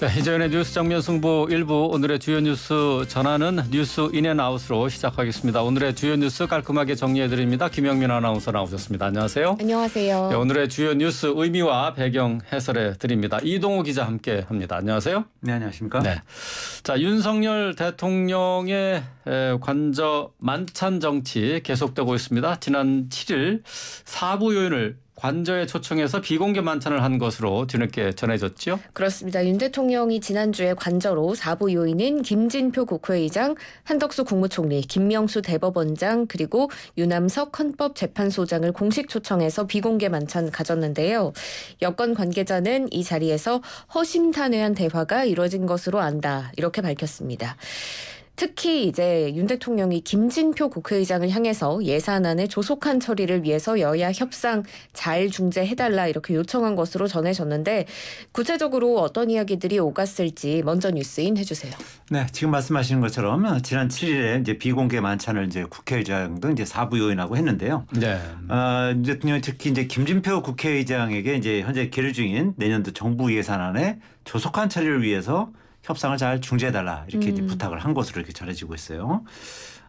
네, 이재현의 뉴스 정면 승부 1부 오늘의 주요 뉴스 전하는 뉴스 인앤아웃으로 시작하겠습니다. 오늘의 주요 뉴스 깔끔하게 정리해드립니다. 김영민 아나운서 나오셨습니다. 안녕하세요. 안녕하세요. 네, 오늘의 주요 뉴스 의미와 배경 해설해 드립니다. 이동우 기자 함께합니다. 안녕하세요. 네, 안녕하십니까. 네. 자 윤석열 대통령의 관저 만찬 정치 계속되고 있습니다. 지난 7일 사부 요인을 관저에 초청해서 비공개 만찬을 한 것으로 뒤늦게 전해졌죠. 그렇습니다. 윤 대통령이 지난주에 관저로 4부 요인인 김진표 국회의장, 한덕수 국무총리, 김명수 대법원장 그리고 유남석 헌법재판소장을 공식 초청해서 비공개 만찬 가졌는데요. 여권 관계자는 이 자리에서 허심탄회한 대화가 이뤄진 것으로 안다 이렇게 밝혔습니다. 특히 이제 윤 대통령이 김진표 국회의장을 향해서 예산안의 조속한 처리를 위해서 여야 협상 잘 중재해달라 이렇게 요청한 것으로 전해졌는데 구체적으로 어떤 이야기들이 오갔을지 먼저 뉴스인 해주세요. 네, 지금 말씀하시는 것처럼 지난 7일에 이제 비공개 만찬을 이제 국회의장도 이제 사부 요인하고 했는데요. 네. 아, 어, 윤대통령 특히 이제 김진표 국회의장에게 이제 현재 계류 중인 내년도 정부 예산안의 조속한 처리를 위해서 협상을 잘 중재해달라 이렇게 음. 부탁을 한 것으로 이렇게 전해지고 있어요.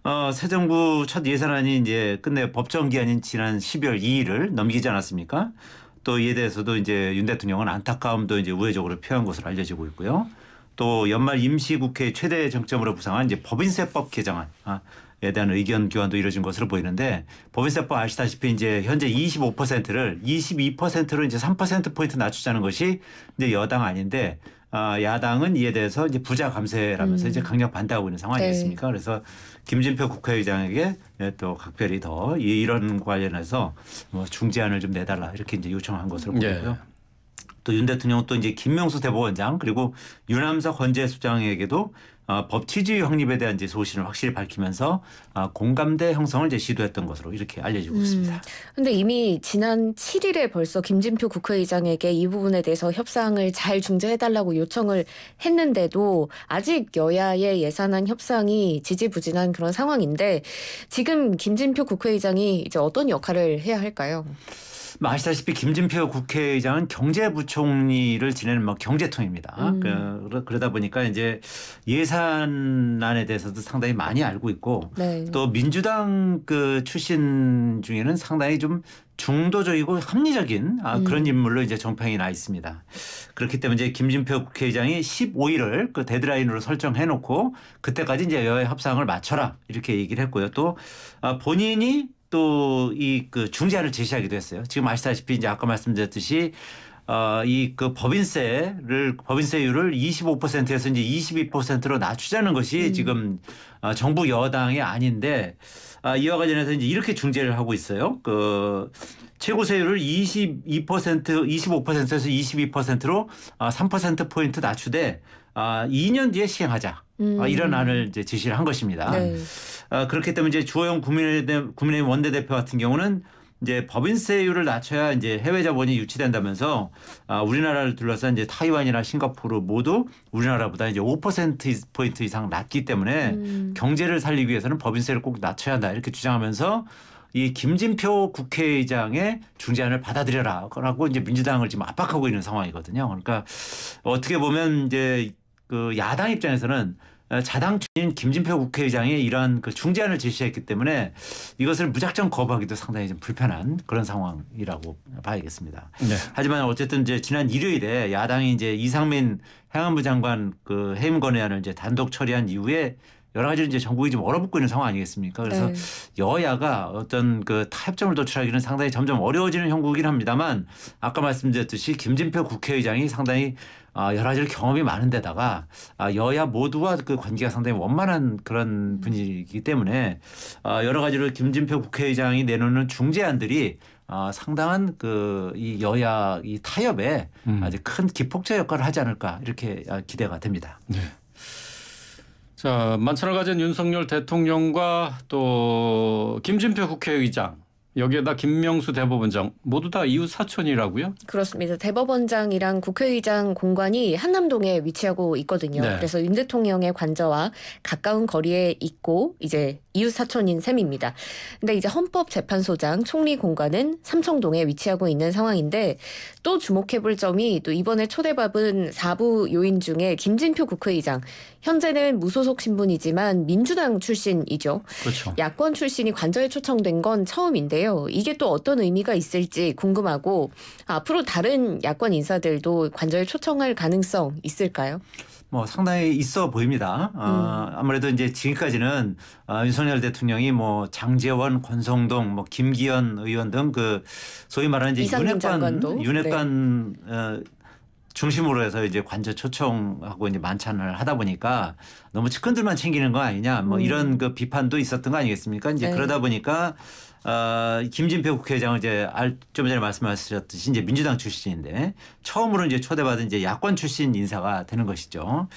어, 새 정부 첫 예산안이 이제 끝내 법정 기한인 지난 12월 2일을 넘기지 않았습니까? 또 이에 대해서도 이제 윤 대통령은 안타까움도 이제 우회적으로 표한 것으로 알려지고 있고요. 또 연말 임시국회 최대 쟁점으로 부상한 이제 법인세법 개정안에 아, 대한 의견 교환도 이뤄진 것으로 보이는데 법인세법 아시다시피 이제 현재 25%를 22%로 이제 3% 포인트 낮추자는 것이 이제 여당 아닌데 아, 야당은 이에 대해서 이제 부자 감세라면서 음. 이제 강력 반대하고 있는 상황 이겠습니까 네. 그래서 김진표 국회의장에게 네, 또 각별히 더 이런 관련해서 뭐 중재안을 좀 내달라 이렇게 이제 요청한 것으로 보고요 네. 또윤 대통령은 또 이제 김명수 대법원장 그리고 유남석 헌재 수장에게도 어, 법 취지 확립에 대한 이제 소신을 확실히 밝히면서 어, 공감대 형성을 이제 시도했던 것으로 이렇게 알려지고 음, 있습니다. 그런데 이미 지난 7일에 벌써 김진표 국회의장에게 이 부분에 대해서 협상을 잘 중재해달라고 요청을 했는데도 아직 여야의 예산안 협상이 지지부진한 그런 상황인데 지금 김진표 국회의장이 이제 어떤 역할을 해야 할까요? 아시다시피 김진표 국회의장은 경제부총리를 지내는 뭐 경제통입니다. 음. 그, 그러, 다 보니까 이제 예산안에 대해서도 상당히 많이 알고 있고 네. 또 민주당 그 출신 중에는 상당히 좀 중도적이고 합리적인 아, 음. 그런 음. 인물로 이제 정평이 나 있습니다. 그렇기 때문에 이제 김진표 국회의장이 15일을 그 데드라인으로 설정해 놓고 그때까지 이제 여야 협상을 맞춰라 이렇게 얘기를 했고요. 또 아, 본인이 또이그 중재안을 제시하기도 했어요. 지금 아시다시피 이제 아까 말씀드렸듯이 어, 이 그 법인세를 법인세율을 25%에서 이제 22%로 낮추자는 것이 음. 지금 어, 정부 여당이 아닌데 아, 이와 관련해서 이제 이렇게 중재를 하고 있어요. 그 최고 세율을 22% 25%에서 22%로 아, 3% 포인트 낮추되 아, 2년 뒤에 시행하자. 아, 음. 아, 이런 안을 이제 제시를 한 것입니다. 네. 아, 그렇기 때문에 이제 주호영 국민의힘, 국민의 원내대표 같은 경우는 이제 법인세율을 낮춰야 이제 해외 자본이 유치된다면서 아, 우리나라를 둘러싼 이제 타이완이나 싱가포르 모두 우리나라보다 이제 5% 포인트 이상 낮기 때문에 음. 경제를 살리기 위해서는 법인세를 꼭 낮춰야 한다 이렇게 주장하면서 이 김진표 국회의장의 중재안을 받아들여라라고 이제 민주당을 지금 압박하고 있는 상황이거든요. 그러니까 어떻게 보면 이제 그 야당 입장에서는 어, 자당주인 김진표 국회의장이 이러한 그 중재안을 제시했기 때문에 이것을 무작정 거부하기도 상당히 좀 불편한 그런 상황이라고 봐야겠습니다. 네. 하지만 어쨌든 이제 지난 일요일에 야당이 이제 이상민 행안부 장관 그 해임 건의안을 이제 단독 처리한 이후에 여러 가지로 이제 정국이 좀 얼어붙고 있는 상황 아니겠습니까? 그래서 네. 여야가 어떤 그 타협점을 도출하기는 상당히 점점 어려워지는 형국이긴 합니다만 아까 말씀드렸듯이 김진표 국회의장이 상당히 아, 여러 가지 경험이 많은 데다가 아, 여야 모두와 그 관계가 상당히 원만한 그런 분위기이기 때문에 아, 여러 가지로 김진표 국회의장이 내놓는 중재안들이 아, 상당한 그 이 여야 이 타협에 음. 아주 큰 기폭제 역할을 하지 않을까 이렇게 아, 기대가 됩니다. 네. 자 만찬을 가진 윤석열 대통령과 또 김진표 국회의장 여기에다 김명수 대법원장 모두 다 이웃 사촌이라고요? 그렇습니다. 대법원장이랑 국회의장 공관이 한남동에 위치하고 있거든요. 네. 그래서 윤 대통령의 관저와 가까운 거리에 있고 이제 이웃 사촌인 셈입니다. 근데 이제 헌법재판소장 총리 공관은 삼청동에 위치하고 있는 상황인데 또 주목해 볼 점이 또 이번에 초대밥은 4부 요인 중에 김진표 국회의장 현재는 무소속 신분이지만 민주당 출신이죠. 그렇죠. 야권 출신이 관저에 초청된 건 처음인데 텐데요. 이게 또 어떤 의미가 있을지 궁금하고 앞으로 다른 야권 인사들도 관저에 초청할 가능성 있을까요? 뭐 상당히 있어 보입니다. 어, 아무래도 이제 지금까지는 어, 윤석열 대통령이 뭐 장재원, 권성동, 뭐 김기현 의원 등 그 소위 말하는 이제 윤핵관 윤핵관 네. 어, 중심으로 해서 이제 관저 초청하고 이제 만찬을 하다 보니까 너무 측근들만 챙기는 거 아니냐 뭐 음. 이런 그 비판도 있었던 거 아니겠습니까? 이제 네. 그러다 보니까 어, 김진표 국회의장은 이제 좀 전에 말씀하셨듯이 이제 민주당 출신인데 처음으로 이제 초대받은 이제 야권 출신 인사가 되는 것이죠.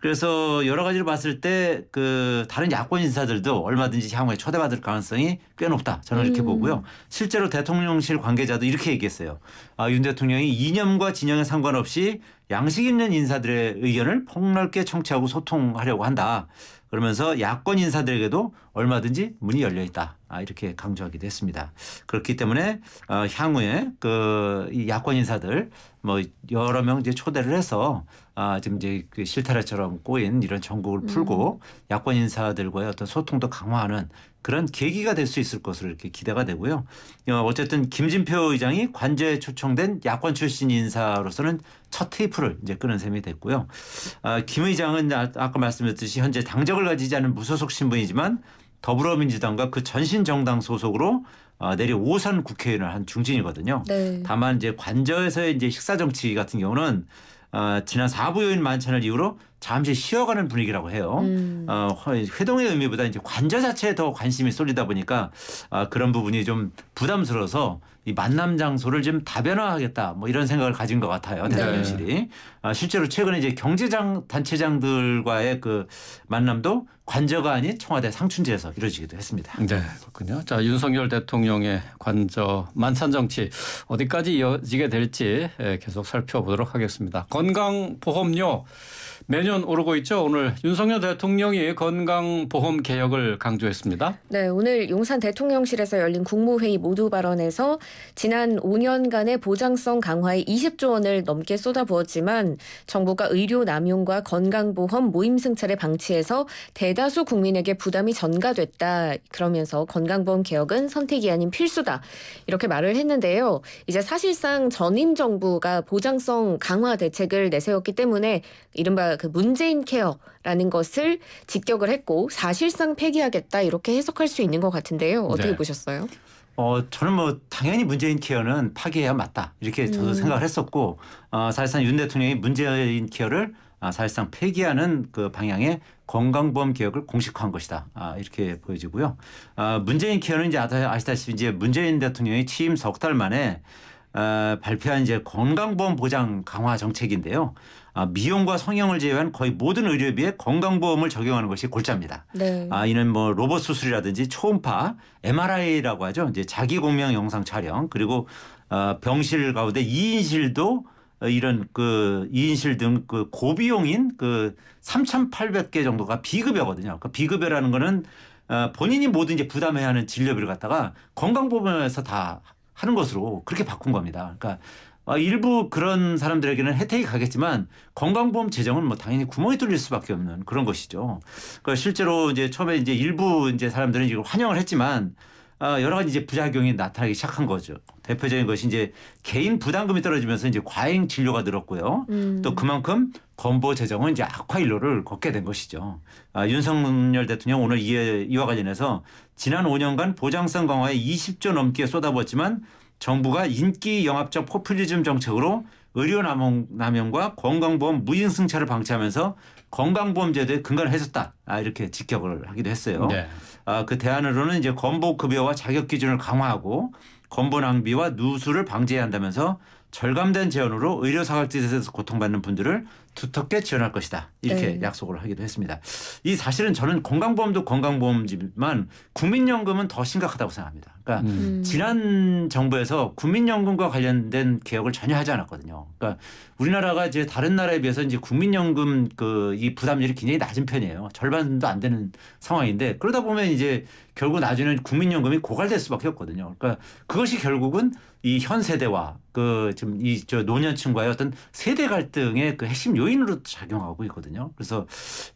그래서 여러 가지로 봤을 때그 다른 야권 인사들도 얼마든지 향후에 초대받을 가능성이 꽤 높다. 저는 이렇게 음. 보고요. 실제로 대통령실 관계자도 이렇게 얘기했어요. 아, 윤 대통령이 이념과 진영에 상관없이 양식 있는 인사들의 의견을 폭넓게 청취하고 소통하려고 한다. 그러면서 야권 인사들에게도 얼마든지 문이 열려 있다. 아, 이렇게 강조하기도 했습니다. 그렇기 때문에 어, 향후에 그 야권 인사들 뭐 여러 명 이제 초대를 해서 아 지금 이제 그 실타래처럼 꼬인 이런 전국을 음. 풀고 음. 야권 인사들과의 어떤 소통도 강화하는 그런 계기가 될 수 있을 것으로 이렇게 기대가 되고요. 어, 어쨌든 김진표 의장이 관저에 초청된 야권 출신 인사로서는 첫 테이프를 이제 끄는 셈이 됐고요. 아, 김 의장은 아, 아까 말씀드렸듯이 현재 당적을 가지지 않은 무소속 신분이지만 더불어민주당과 그 전신 정당 소속으로 어, 내리 오선 국회의원을 한 중진이거든요. 네. 다만 이제 관저에서의 이제 식사 정치 같은 경우는 어, 지난 사부 요인 만찬을 이유로 잠시 쉬어가는 분위기라고 해요. 음. 어, 회동의 의미보다 이제 관저 자체에 더 관심이 쏠리다 보니까 아, 그런 부분이 좀 부담스러워서 이 만남 장소를 좀 다변화하겠다 뭐 이런 생각을 가진 것 같아요. 네. 대통령실이 네. 아, 실제로 최근에 이제 경제장 단체장들과의 그 만남도 관저가 아닌 청와대 상춘지에서 이루어지기도 했습니다. 네, 그렇군요. 자, 윤석열 대통령의 관저 만찬 정치 어디까지 이어지게 될지 예, 계속 살펴보도록 하겠습니다. 건강 보험료 매년 오르고 있죠. 오늘 윤석열 대통령이 건강보험 개혁을 강조했습니다. 네, 오늘 용산 대통령실에서 열린 국무회의 모두 발언에서 지난 5년간의 보장성 강화에 20조 원을 넘게 쏟아부었지만 정부가 의료 남용과 건강보험 모임 승차를 방치해서 대다수 국민에게 부담이 전가됐다. 그러면서 건강보험 개혁은 선택이 아닌 필수다. 이렇게 말을 했는데요. 이제 사실상 전임 정부가 보장성 강화 대책을 내세웠기 때문에 이른바 그 문재인 케어라는 것을 직격을 했고 사실상 폐기하겠다 이렇게 해석할 수 있는 것 같은데요. 어떻게 네. 보셨어요? 어, 저는 뭐 당연히 문재인 케어는 파기해야 맞다 이렇게 저도 음. 생각을 했었고 어, 사실상 윤 대통령이 문재인 케어를 아, 사실상 폐기하는 그 방향의 건강보험 개혁을 공식화한 것이다. 아, 이렇게 보여지고요. 아, 문재인 케어는 이제 아시다시피 이제 문재인 대통령이 취임 석달 만에 어, 발표한 이제 건강보험 보장 강화 정책인데요. 아, 미용과 성형을 제외한 거의 모든 의료비에 건강보험을 적용하는 것이 골자입니다. 네. 아, 이는 뭐 로봇 수술이라든지 초음파, MRI라고 하죠. 이제 자기 공명 영상 촬영 그리고 어, 병실 가운데 2인실도 이런 그 2인실 등 그 고비용인 그 3,800개 정도가 비급여거든요. 그 비급여라는 거는 어, 본인이 모든 이제 부담해야 하는 진료비를 갖다가 건강보험에서 다 하는 것으로 그렇게 바꾼 겁니다. 그러니까 아, 일부 그런 사람들에게는 혜택이 가겠지만 건강보험 재정은 뭐 당연히 구멍이 뚫릴 수밖에 없는 그런 것이죠. 그러니까 실제로 이제 처음에 이제 일부 이제 사람들은 이걸 환영을 했지만 아, 여러 가지 이제 부작용이 나타나기 시작한 거죠. 대표적인 것이 이제 개인 부담금이 떨어지면서 이제 과잉 진료가 늘었고요. 음. 또 그만큼 건보 재정은 이제 악화 일로를 걷게 된 것이죠. 아, 윤석열 대통령 오늘 이에, 이와 관련해서 지난 5년간 보장성 강화에 20조 넘게 쏟아부었지만 정부가 인기 영합적 포퓰리즘 정책으로 의료 남용, 과 건강보험 무인승차를 방치하면서 건강보험제도에 근간을 해줬다. 아, 이렇게 직격을 하기도 했어요. 네. 아, 그 대안으로는 이제 건보급여와 자격기준을 강화하고 건보낭비와 누수를 방지해야 한다면서 절감된 재원으로 의료사각지대에서 고통받는 분들을 두텁게 지원할 것이다. 이렇게 네. 약속을 하기도 했습니다. 이 사실은 저는 건강보험도 건강보험지만 국민연금은 더 심각하다고 생각합니다. 그러니까 음. 지난 정부에서 국민연금과 관련된 개혁을 전혀 하지 않았거든요. 그러니까 우리나라가 이제 다른 나라에 비해서 이제 국민연금 그 이 부담률이 굉장히 낮은 편이에요. 절반도 안 되는 상황인데 그러다 보면 이제 결국 나중에는 국민연금이 고갈될 수밖에 없거든요. 그러니까 그것이 결국은 이 현 세대와 그 지금 이 저 노년층과의 어떤 세대 갈등의 그 핵심 요인으로 작용하고 있거든요. 그래서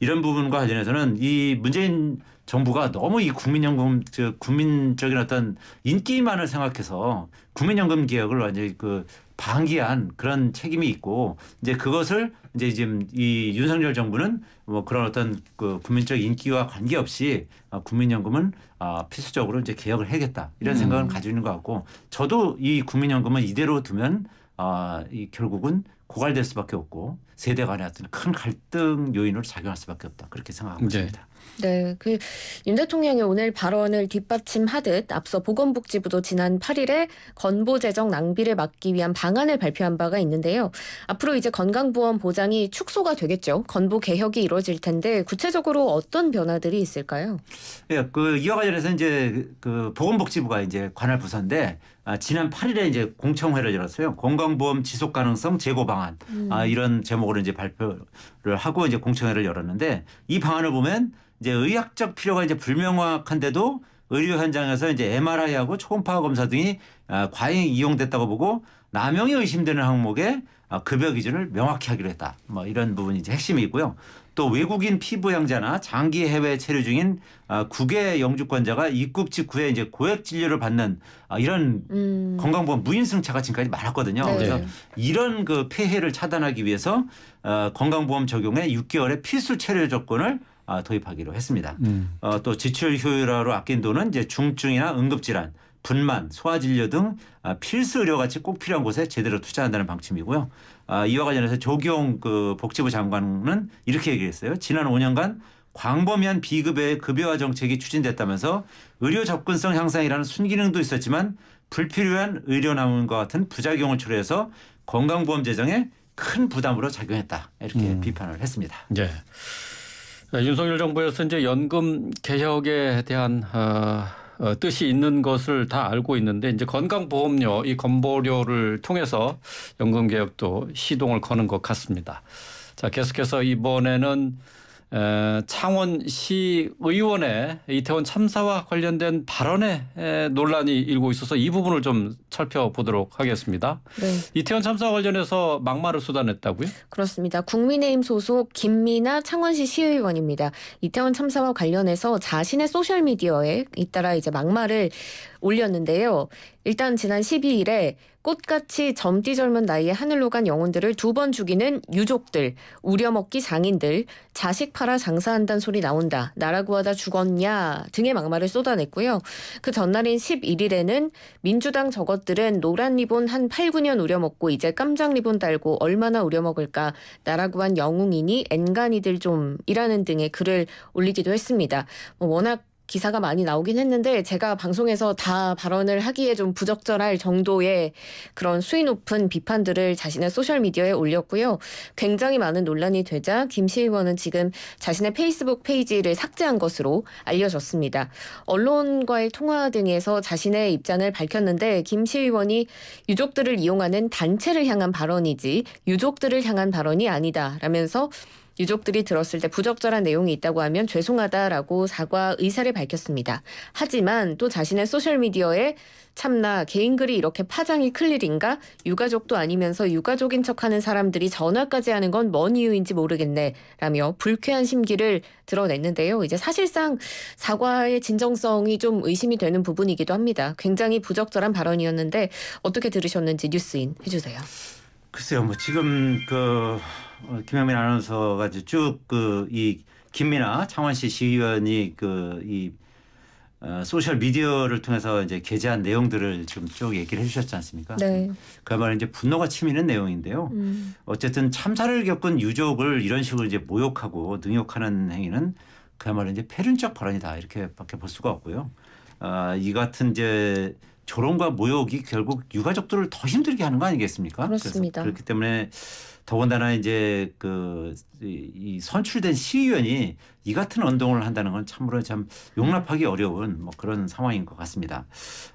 이런 부분과 관련해서는 이 문재인 정부가 너무 이 국민연금 저 국민적인 어떤 인기만을 생각해서 국민연금 개혁을 완전히 그 방기한 그런 책임이 있고 이제 그것을 이제 지금 이 윤석열 정부는 뭐 그런 어떤 그 국민적 인기와 관계없이 어 국민연금은 아 필수적으로 이제 개혁을 해야겠다 이런 생각을 음. 가지고 있는 것 같고 저도 이 국민연금은 이대로 두면 아이 결국은 고갈될 수밖에 없고 세대 간의 어떤 큰 갈등 요인으로 작용할 수밖에 없다 그렇게 생각하고 네. 있습니다. 네, 그윤 대통령의 오늘 발언을 뒷받침하듯 앞서 보건복지부도 지난 8일에 건보 재정 낭비를 막기 위한 방안을 발표한 바가 있는데요. 앞으로 이제 건강보험 보장이 축소가 되겠죠. 건보 개혁이 이루어질 텐데 구체적으로 어떤 변화들이 있을까요? 예, 그 이와 관련해서 이제 그 보건복지부가 이제 관할 부서인데 아, 지난 8일에 이제 공청회를 열었어요. 건강보험 지속 가능성 제고 방안 아, 음. 아, 이런 제목으로 이제 발표를 하고 이제 공청회를 열었는데 이 방안을 보면 이제 의학적 필요가 이제 불명확한데도 의료 현장에서 이제 MRI하고 초음파 검사 등이 아, 과잉 이용됐다고 보고 남용이 의심되는 항목에 아, 급여 기준을 명확히 하기로 했다. 뭐 이런 부분이 이제 핵심이고요. 있또 외국인 피부양자나 장기 해외 체류 중인 아, 국외 영주권자가 입국 직후에 이제 고액 진료를 받는 아, 이런 음. 건강보험 무인승차가 지금까지 많았거든요. 네. 그래서 이런 그 폐해를 차단하기 위해서 아, 건강보험 적용에 6개월의 필수 체류 조건을 도입하기로 했습니다. 음. 어, 또 지출 효율화로 아낀 돈은 이제 중증이나 응급질환 분만, 소화진료 등 아, 필수 의료같이 꼭 필요한 곳에 제대로 투자한다는 방침이고요. 아, 이와 관련해서 조경 그 복지부 장관은 이렇게 얘기했어요. 지난 5년간 광범위한 비급여의 급여화 정책이 추진됐다면서 의료 접근성 향상이라는 순기능도 있었지만 불필요한 의료 남음과 같은 부작용을 초래해서 건강보험 재정에 큰 부담으로 작용했다 이렇게 음. 비판을 했습니다. 네. 윤석열 정부에서 이제 연금 개혁에 대한 어, 어, 뜻이 있는 것을 다 알고 있는데 이제 건강보험료 이 건보료를 통해서 연금 개혁도 시동을 거는 것 같습니다. 자 계속해서 이번에는 창원시 의원의 이태원 참사와 관련된 발언에 논란이 일고 있어서 이 부분을 좀 살펴보도록 하겠습니다. 네. 이태원 참사와 관련해서 막말을 쏟아냈다고요? 그렇습니다. 국민의힘 소속 김미나 창원시 시의원입니다. 이태원 참사와 관련해서 자신의 소셜 미디어에 잇따라 이제 막말을 올렸는데요. 일단 지난 12일에 꽃같이 젊디 젊은 나이에 하늘로 간 영혼들을 두 번 죽이는 유족들, 우려먹기 장인들, 자식 팔아 장사한다는 소리 나온다, 나라 구하다 죽었냐 등의 막말을 쏟아냈고요. 그 전날인 11일에는 민주당 저것들은 노란 리본 한 8, 9년 우려먹고 이제 깜짝 리본 달고 얼마나 우려먹을까, 나라 구한 영웅이니 엔간이들 좀이라는 등의 글을 올리기도 했습니다. 뭐 워낙 기사가 많이 나오긴 했는데 제가 방송에서 다 발언을 하기에 좀 부적절할 정도의 그런 수위 높은 비판들을 자신의 소셜미디어에 올렸고요. 굉장히 많은 논란이 되자 김시 의원은 지금 자신의 페이스북 페이지를 삭제한 것으로 알려졌습니다. 언론과의 통화 등에서 자신의 입장을 밝혔는데 김시 의원이 유족들을 이용하는 단체를 향한 발언이지 유족들을 향한 발언이 아니다라면서 유족들이 들었을 때 부적절한 내용이 있다고 하면 죄송하다라고 사과 의사를 밝혔습니다. 하지만 또 자신의 소셜미디어에 참나 개인 글이 이렇게 파장이 클 일인가? 유가족도 아니면서 유가족인 척하는 사람들이 전화까지 하는 건 뭔 이유인지 모르겠네 라며 불쾌한 심기를 드러냈는데요. 이제 사실상 사과의 진정성이 좀 의심이 되는 부분이기도 합니다. 굉장히 부적절한 발언이었는데 어떻게 들으셨는지 뉴스인 해주세요. 글쎄요, 뭐 지금 그 어, 김영민 아나운서가 쭉그 이 김민아 창원시 시의원이 그이 어, 소셜 미디어를 통해서 이제 게재한 내용들을 지금 쭉 얘기를 해주셨지 않습니까? 네. 그야말로 이제 분노가 치미는 내용인데요. 음. 어쨌든 참사를 겪은 유족을 이런 식으로 이제 모욕하고 능욕하는 행위는 그야말로 이제 패륜적 발언이다 이렇게밖에 볼 수가 없고요. 아, 이 같은 이제 결혼과 모욕이 결국 유가족들을 더 힘들게 하는 거 아니겠습니까? 그렇습니다. 그렇기 때문에 더군다나 이제 그이 선출된 시의원이 이 같은 언동을 한다는 건 참으로 참 용납하기 어려운 뭐 그런 상황인 것 같습니다.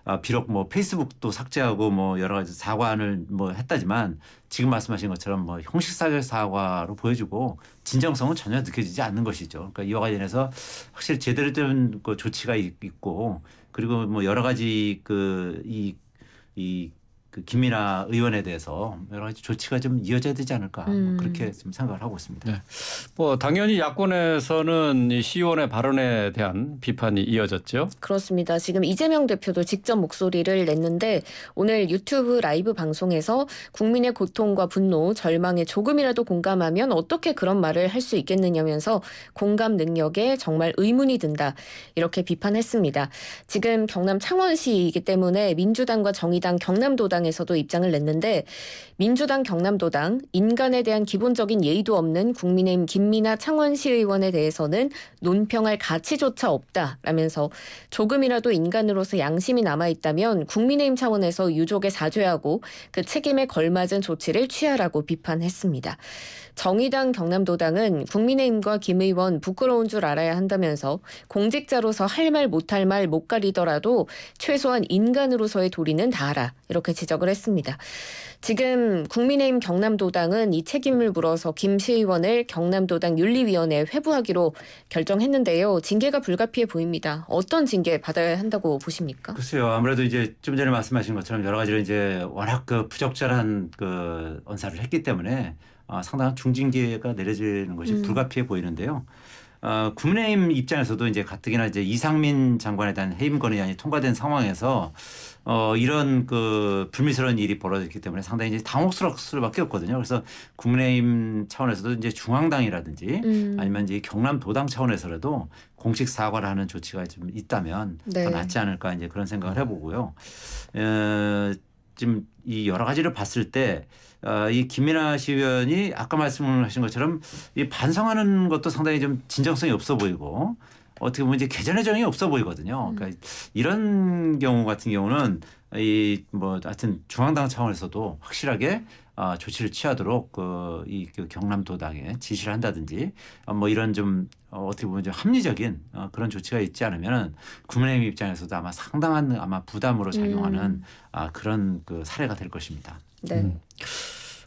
아, 비록 뭐 페이스북도 삭제하고 뭐 여러 가지 사과를 뭐 했다지만 지금 말씀하신 것처럼 뭐형식사결 사과로 보여주고 진정성은 전혀 느껴지지 않는 것이죠. 그러니까 이와 관련해서 확실히 제대로 된 그 조치가 있고 그리고 뭐 여러 가지 그이이 그 김이나 의원에 대해서 여러 가지 조치가 좀 이어져야 되지 않을까 뭐 음. 뭐 그렇게 좀 생각을 하고 있습니다. 네. 뭐 당연히 야권에서는 이 시의원의 발언에 대한 비판이 이어졌죠. 그렇습니다. 지금 이재명 대표도 직접 목소리를 냈는데 오늘 유튜브 라이브 방송에서 국민의 고통과 분노, 절망에 조금이라도 공감하면 어떻게 그런 말을 할 수 있겠느냐면서 공감 능력에 정말 의문이 든다 이렇게 비판했습니다. 지금 경남 창원시이기 때문에 민주당과 정의당 경남도당 민주당에서도 입장을 냈는데 민주당 경남도당 인간에 대한 기본적인 예의도 없는 국민의힘 김미나 창원시 의원에 대해서는 논평할 가치조차 없다라면서 조금이라도 인간으로서 양심이 남아 있다면 국민의힘 차원에서 유족에 사죄하고 그 책임에 걸맞은 조치를 취하라고 비판했습니다. 정의당 경남도당은 국민의힘과 김 의원 부끄러운 줄 알아야 한다면서 공직자로서 할 말 못할 말 못 가리더라도 최소한 인간으로서의 도리는 다하라 이렇게 지적을 했습니다. 지금 국민의힘 경남도당은 이 책임을 물어서 김 시의원을 경남도당 윤리위원회에 회부하기로 결정했는데요. 징계가 불가피해 보입니다. 어떤 징계 받아야 한다고 보십니까? 글쎄요. 아무래도 이제 좀 전에 말씀하신 것처럼 여러 가지로 이제 워낙 그 부적절한 그 언사를 했기 때문에 어, 상당한 중징계가 내려지는 것이 음. 불가피해 보이는데요. 어, 국민의힘 입장에서도 이제 가뜩이나 이제 이상민 장관에 대한 해임 건의안이 통과된 상황에서 어, 이런 그 불미스러운 일이 벌어졌기 때문에 상당히 이제 당혹스러울 수밖에 없거든요. 그래서 국민의힘 차원에서도 이제 중앙당이라든지 음. 아니면 이제 경남도당 차원에서라도 공식 사과를 하는 조치가 좀 있다면 네. 더 낫지 않을까 이제 그런 생각을 해보고요. 어, 지금 이 여러 가지를 봤을 때이 어, 김민아 시의원이 아까 말씀을 하신 것처럼 이 반성하는 것도 상당히 좀 진정성이 없어 보이고 어떻게 보면 이제 개전의 정이 없어 보이거든요. 음. 그러니까 이런 경우 같은 경우는 이 뭐 하여튼 중앙당 차원에서도 확실하게 어, 조치를 취하도록 그, 이 그 경남도당에 지시를 한다든지 어, 뭐 이런 좀 어, 어떻게 보면 좀 합리적인 어, 그런 조치가 있지 않으면 국민의힘 입장에서도 아마 상당한 아마 부담으로 작용하는 음. 아, 그런 그 사례가 될 것입니다. 네. 음.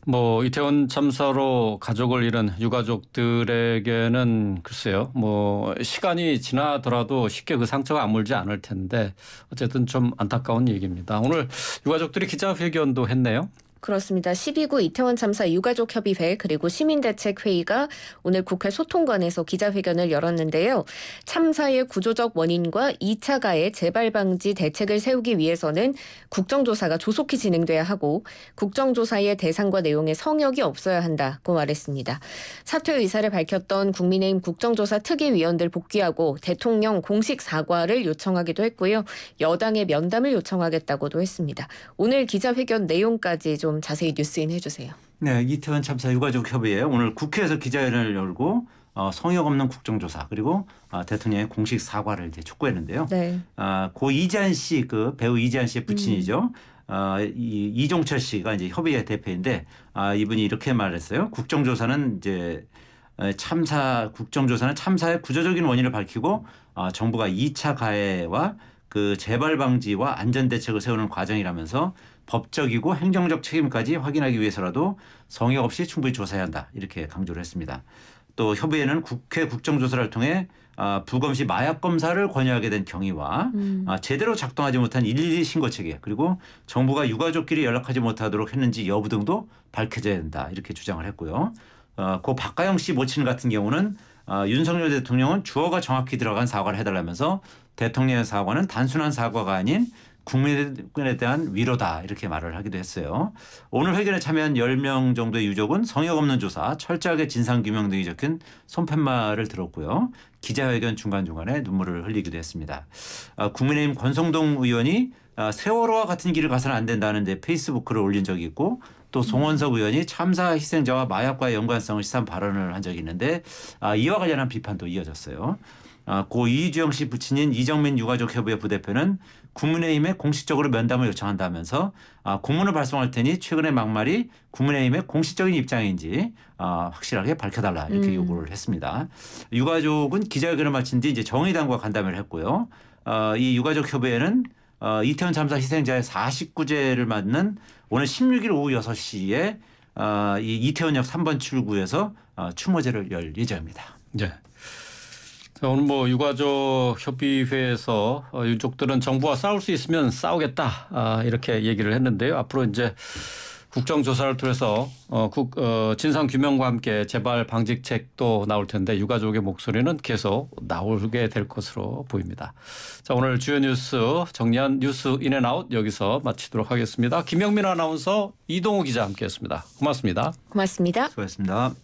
뭐 이태원 참사로 가족을 잃은 유가족들에게는 글쎄요 뭐 시간이 지나더라도 쉽게 그 상처가 아물지 않을 텐데 어쨌든 좀 안타까운 얘기입니다. 오늘 유가족들이 기자회견도 했네요. 그렇습니다. 12구 이태원 참사 유가족 협의회 그리고 시민대책회의가 오늘 국회 소통관에서 기자회견을 열었는데요. 참사의 구조적 원인과 2차 가해 재발 방지 대책을 세우기 위해서는 국정조사가 조속히 진행돼야 하고 국정조사의 대상과 내용에 성역이 없어야 한다고 말했습니다. 사퇴 의사를 밝혔던 국민의힘 국정조사 특위위원들 복귀하고 대통령 공식 사과를 요청하기도 했고요. 여당의 면담을 요청하겠다고도 했습니다. 오늘 기자회견 내용까지 좀좀 자세히 뉴스인 해주세요. 네, 이태원 참사 유가족 협의회 오늘 국회에서 기자회견을 열고 어, 성역 없는 국정조사 그리고 어, 대통령의 공식 사과를 이제 촉구했는데요. 네. 어, 고 이재한 씨그 배우 이재한 씨의 부친이죠. 음. 어, 이, 이종철 씨가 이제 협의회 대표인데 아, 이분이 이렇게 말했어요. 국정조사는 이제 참사 국정조사는 참사의 구조적인 원인을 밝히고 어, 정부가 2차 가해와 그 재발 방지와 안전 대책을 세우는 과정이라면서 법적이고 행정적 책임까지 확인하기 위해서라도 성역 없이 충분히 조사해야 한다 이렇게 강조를 했습니다. 또 협의회는 국회 국정조사를 통해 아, 부검시 마약 검사를 권유하게 된 경위와 음. 아, 제대로 작동하지 못한 112 신고 체계 그리고 정부가 유가족끼리 연락하지 못하도록 했는지 여부 등도 밝혀져야 된다 이렇게 주장을 했고요. 어, 고 박가영 씨 모친 같은 경우는 아, 윤석열 대통령은 주어가 정확히 들어간 사과를 해달라면서 대통령의 사과는 단순한 사과가 아닌 국민에 대한 위로다 이렇게 말을 하기도 했어요. 오늘 회견에 참여한 10명 정도의 유족은 성역 없는 조사, 철저하게 진상규명 등이 적힌 손팻말을 들었고요. 기자회견 중간중간에 눈물을 흘리기도 했습니다. 아, 국민의힘 권성동 의원이 아, 세월호와 같은 길을 가서는 안 된다는데 페이스북을 올린 적이 있고 또 송원석 의원이 참사 희생자와 마약과의 연관성을 시사한 발언을 한 적이 있는데 아, 이와 관련한 비판도 이어졌어요. 아, 고 이주영 씨 부친인 이정민 유가족 협의회 부대표는 국민의힘에 공식적으로 면담을 요청한다면서 공문을 아, 발송할 테니 최근의 막말이 국민의힘의 공식적인 입장인지 아, 확실하게 밝혀달라 이렇게 음. 요구를 했습니다. 유가족은 기자회견을 마친 뒤 이제 정의당과 간담회를 했고요. 이 유가족 협의회는 이태원 참사 희생자의 49제를 맞는 오늘 16일 오후 6시에 이태원역 3번 출구에서 추모제를 열 예정입니다. 네. 오늘 뭐 유가족 협의회에서 어, 유족들은 정부와 싸울 수 있으면 싸우겠다 아, 이렇게 얘기를 했는데요. 앞으로 이제 국정조사를 통해서 어, 국 어, 진상 규명과 함께 재발 방지책도 나올 텐데 유가족의 목소리는 계속 나오게 될 것으로 보입니다. 자 오늘 주요 뉴스 정리한 뉴스 인앤아웃 여기서 마치도록 하겠습니다. 김영민 아나운서 이동우 기자 함께했습니다. 고맙습니다. 고맙습니다. 수고하습니다